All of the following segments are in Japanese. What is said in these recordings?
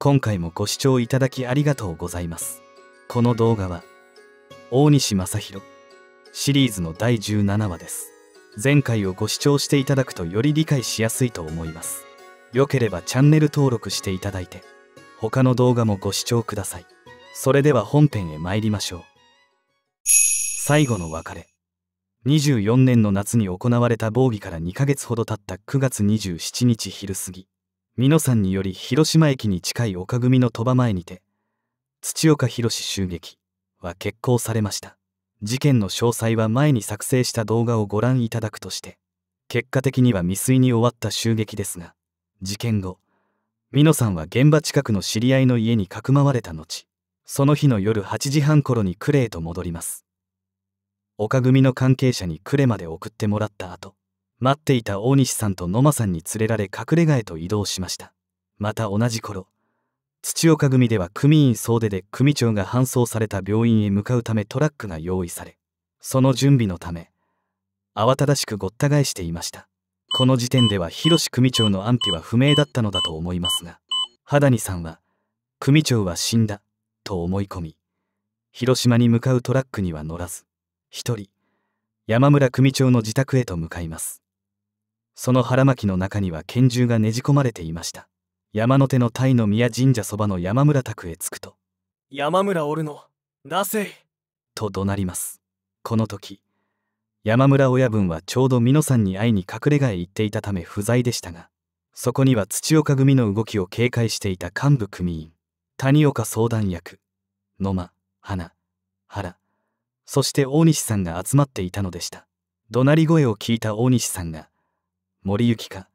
今回もご視聴いただきありがとうございます。この動画は、大西正宏シリーズの第17話です。前回をご視聴していただくとより理解しやすいと思います。良ければチャンネル登録していただいて、他の動画もご視聴ください。それでは本編へ参りましょう。最後の別れ。24年の夏に行われた防議から2ヶ月ほど経った9月27日昼過ぎ美濃山により広島駅に近い岡組の鳥羽前にて土岡弘襲撃は決行されました事件の詳細は前に作成した動画をご覧いただくとして結果的には未遂に終わった襲撃ですが事件後美濃さんは現場近くの知り合いの家にかくまわれた後その日の夜8時半頃に呉へと戻ります岡組の関係者に呉まで送ってもらった後待っていた大西さんと野間さんに連れられ隠れ家へと移動しましたまた同じ頃土岡組では組員総出で組長が搬送された病院へ向かうためトラックが用意されその準備のため慌ただしくごった返していましたこの時点では広志組長の安否は不明だったのだと思いますが肌にさんは組長は死んだと思い込み広島に向かうトラックには乗らず一人山村組長の自宅へと向かいますその腹巻きの中には拳銃がねじ込まれていました山の手の鯛の宮神社そばの山村宅へ着くと「山村おるの出せと怒鳴りますこの時山村親分はちょうど美濃さんに会いに隠れ家へ行っていたため不在でしたがそこには土岡組の動きを警戒していた幹部組員谷岡相談役野間花原そして大西さんが集まっていたのでした怒鳴り声を聞いた大西さんが森幸か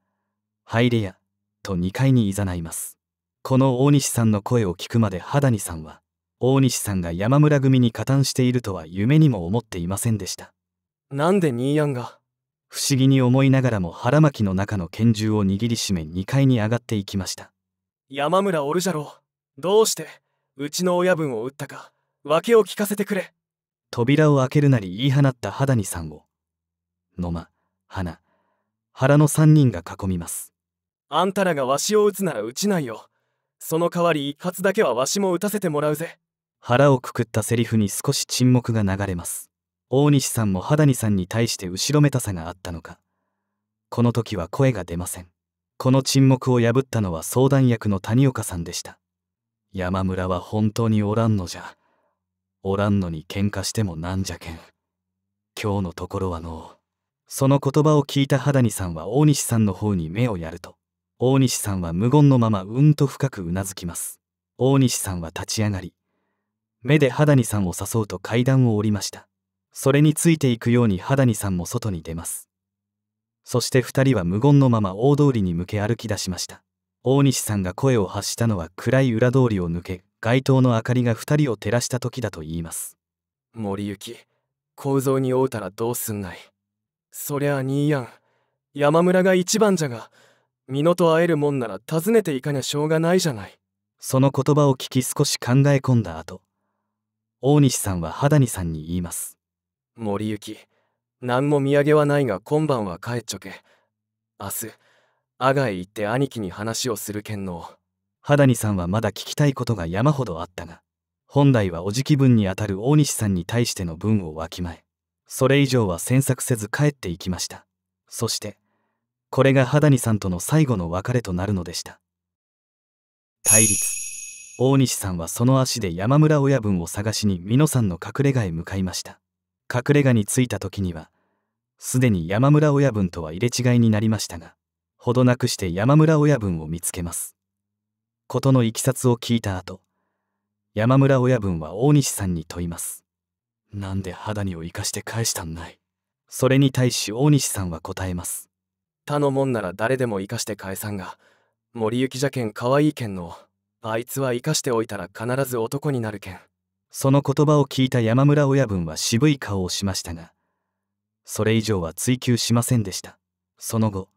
入れやと2階にいざないますこの大西さんの声を聞くまで肌にさんは大西さんが山村組に加担しているとは夢にも思っていませんでしたなんでニーヤンが不思議に思いながらも腹巻きの中の拳銃を握りしめ2階に上がっていきました山村おるじゃろうどうしてうちの親分を撃ったか訳を聞かせてくれ扉を開けるなり言い放った肌にさんを野間花腹の3人が囲みますあんたらがわしを撃つなら撃ちないよその代わり一発だけはわしも撃たせてもらうぜ腹をくくったセリフに少し沈黙が流れます大西さんも肌にさんに対して後ろめたさがあったのかこの時は声が出ませんこの沈黙を破ったのは相談役の谷岡さんでした山村は本当におらんのじゃおらんのに喧嘩してもなんじゃけん今日のところはのうその言葉を聞いた肌にさんは大西さんの方に目をやると大西さんは無言のままうんと深くうなずきます大西さんは立ち上がり目で肌にさんを誘うと階段を降りましたそれについていくように肌にさんも外に出ますそして2人は無言のまま大通りに向け歩き出しました大西さんが声を発したのは暗い裏通りを抜け街灯の明かりが2人を照らした時だと言います森行き構造に会うたらどうすんないそりゃあにやん山村が一番じゃが美濃と会えるもんなら訪ねていかにゃしょうがないじゃないその言葉を聞き少し考え込んだ後大西さんは肌にさんに言います森行何も土産はないが今晩は帰っちょけ明日阿賀へ行って兄貴に話をするけんの肌にさんはまだ聞きたいことが山ほどあったが本来はおじき分にあたる大西さんに対しての分をわきまえそれ以上は詮索せず帰っていきましたそしてこれが肌谷さんとの最後の別れとなるのでした対立大西さんはその足で山村親分を探しに美濃さんの隠れ家へ向かいました隠れ家に着いた時にはすでに山村親分とは入れ違いになりましたがほどなくして山村親分を見つけます事のいきさつを聞いた後山村親分は大西さんに問いますなんで肌にを生かして返したんないそれに対し大西さんは答えます他のもんなら誰でも生かして返さんが森行じゃけん可愛いけんのあいつは生かしておいたら必ず男になるけんその言葉を聞いた山村親分は渋い顔をしましたがそれ以上は追求しませんでしたその後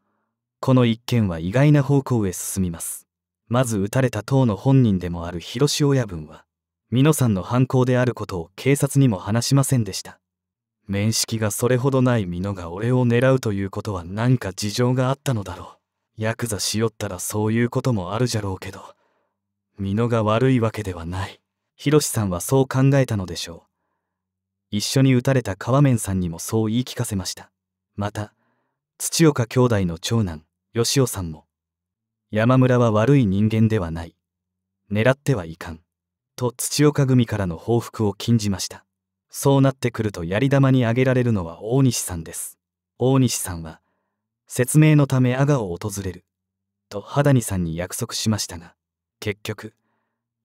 この一件は意外な方向へ進みますまず撃たれた党の本人でもある広志親分は美濃さんの犯行であることを警察にも話しませんでした面識がそれほどない美濃が俺を狙うということは何か事情があったのだろうヤクザしよったらそういうこともあるじゃろうけど美濃が悪いわけではないひろしさんはそう考えたのでしょう一緒に撃たれた川面さんにもそう言い聞かせましたまた土岡兄弟の長男義雄さんも山村は悪い人間ではない狙ってはいかんと土岡組からの報復を禁じましたそうなってくるとやり玉に挙げられるのは大西さんです大西さんは説明のため阿賀を訪れると肌にさんに約束しましたが結局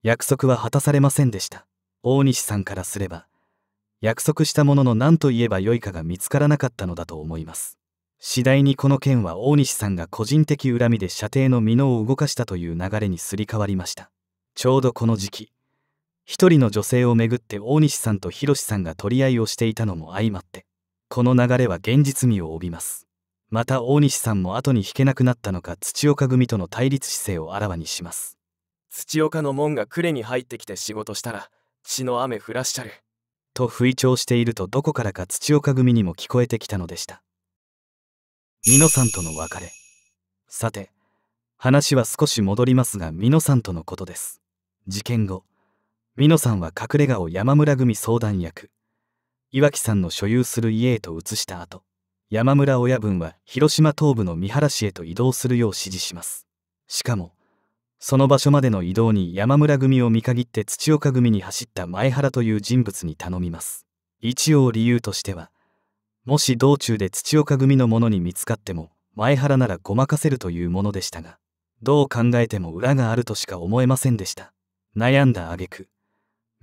約束は果たされませんでした大西さんからすれば約束したものの何と言えばよいかが見つからなかったのだと思います次第にこの件は大西さんが個人的恨みで射程の美濃を動かしたという流れにすり替わりましたちょうどこの時期一人の女性をめぐって大西さんと広さんが取り合いをしていたのも相まってこの流れは現実味を帯びますまた大西さんも後に引けなくなったのか土岡組との対立姿勢をあらわにします土岡の門が呉に入ってきて仕事したら血の雨降らしちゃると吹聴しているとどこからか土岡組にも聞こえてきたのでした美濃さんとの別れさて話は少し戻りますが美濃さんとのことです事件後美濃さんは隠れ家を山村組相談役岩木さんの所有する家へと移した後山村親分は広島東部の三原市へと移動するよう指示しますしかもその場所までの移動に山村組を見限って土岡組に走った前原という人物に頼みます一応理由としてはもし道中で土岡組のものに見つかっても前原ならごまかせるというものでしたがどう考えても裏があるとしか思えませんでした悩んだ挙句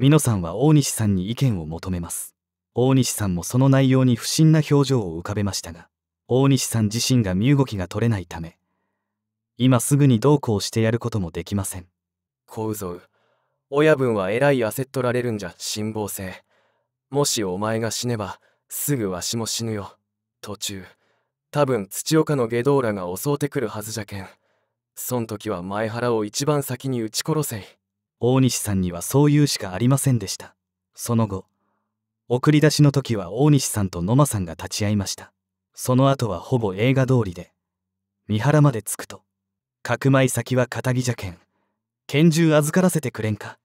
美濃さんは大西さんに意見を求めます大西さんもその内容に不審な表情を浮かべましたが大西さん自身が身動きが取れないため今すぐにどうこうしてやることもできませんぞう。親分はえらい焦っとられるんじゃ辛抱性もしお前が死ねばすぐわしも死ぬよ途中多分土岡の下道らが襲うてくるはずじゃけんそん時は前原を一番先に撃ち殺せい大西さんにはそういうしかありませんでしたその後送り出しの時は大西さんと野間さんが立ち会いましたその後はほぼ映画通りで三原まで着くと「角い先は片木じゃけん拳銃預からせてくれんか」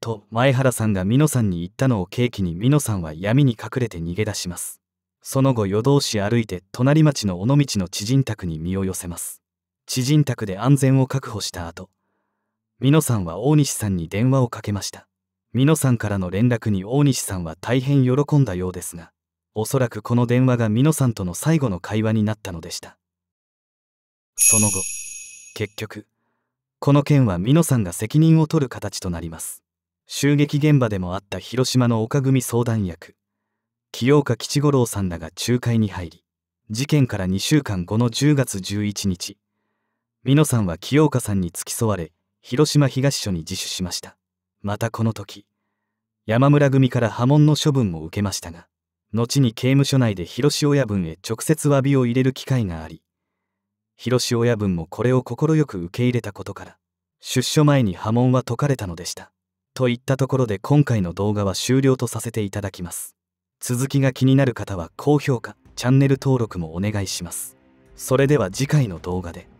と前原さんが美濃さんに言ったのを契機に美濃さんは闇に隠れて逃げ出しますその後夜通し歩いて隣町の尾道の知人宅に身を寄せます知人宅で安全を確保した後美濃さんは大西さんに電話をかけました美濃さんからの連絡に大西さんは大変喜んだようですがおそらくこの電話が美濃さんとの最後の会話になったのでしたその後結局この件は美濃さんが責任を取る形となります襲撃現場でもあった広島の岡組相談役清岡吉五郎さんらが仲介に入り事件から2週間後の10月11日美濃さんは清岡さんに付き添われ広島東署に自首しましたまたこの時山村組から波紋の処分も受けましたが後に刑務所内で広志親分へ直接詫びを入れる機会があり広志親分もこれを快く受け入れたことから出所前に波紋は解かれたのでしたといったところで今回の動画は終了とさせていただきます続きが気になる方は高評価チャンネル登録もお願いしますそれでは次回の動画で。